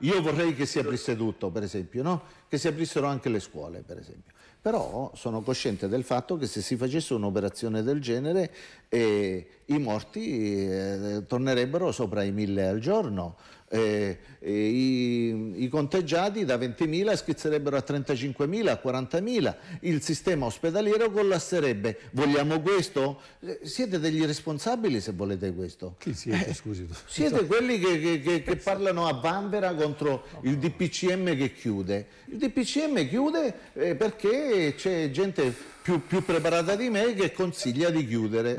Io vorrei che si aprisse tutto, per esempio, no? che si aprissero anche le scuole, per esempio però sono cosciente del fatto che se si facesse un'operazione del genere eh, i morti eh, tornerebbero sopra i mille al giorno, eh, eh i, i, conteggiati da 20.000 schizzerebbero a 35.000, a 40.000, il sistema ospedaliero collasserebbe. Vogliamo questo? Eh, siete degli responsabili se volete questo. Chi siete, eh, scusi? Siete so. Esatto. quelli che, che, che, che, esatto. parlano a vanvera contro no, il DPCM che chiude. Il DPCM chiude perché c'è gente più, più preparata di me che consiglia di chiudere.